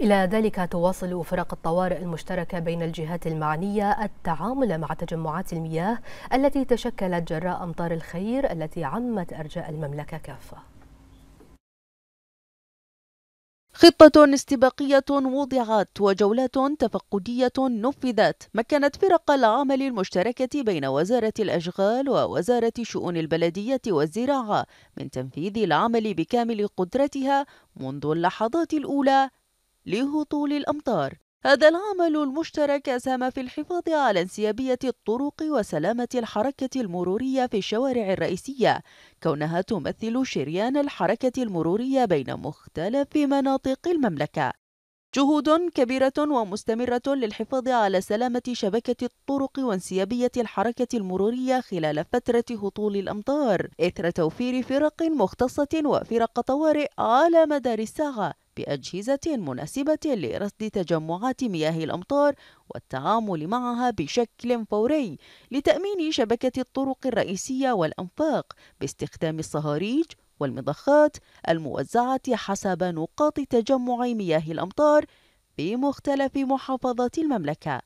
إلى ذلك تواصل فرق الطوارئ المشتركة بين الجهات المعنية التعامل مع تجمعات المياه التي تشكلت جراء أمطار الخير التي عمت أرجاء المملكة كافة خطة استباقية وضعت وجولات تفقدية نفذت مكنت فرق العمل المشتركة بين وزارة الأشغال ووزارة شؤون البلدية والزراعة من تنفيذ العمل بكامل قدرتها منذ اللحظات الأولى لهطول الأمطار هذا العمل المشترك ساهم في الحفاظ على انسيابية الطرق وسلامة الحركة المرورية في الشوارع الرئيسية كونها تمثل شريان الحركة المرورية بين مختلف مناطق المملكة جهود كبيرة ومستمرة للحفاظ على سلامة شبكة الطرق وانسيابية الحركة المرورية خلال فترة هطول الأمطار إثر توفير فرق مختصة وفرق طوارئ على مدار الساعة بأجهزة مناسبة لرصد تجمعات مياه الأمطار والتعامل معها بشكل فوري لتأمين شبكة الطرق الرئيسية والأنفاق باستخدام الصهاريج والمضخات الموزعة حسب نقاط تجمع مياه الأمطار في مختلف محافظات المملكة.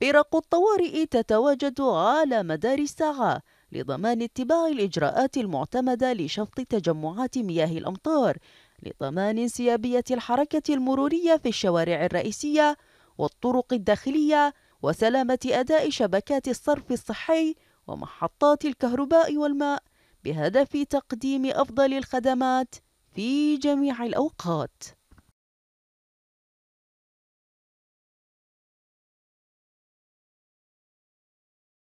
فرق الطوارئ تتواجد على مدار الساعة لضمان اتباع الإجراءات المعتمدة لشفط تجمعات مياه الأمطار لضمان انسيابية الحركة المرورية في الشوارع الرئيسية والطرق الداخلية وسلامة أداء شبكات الصرف الصحي ومحطات الكهرباء والماء بهدف تقديم أفضل الخدمات في جميع الأوقات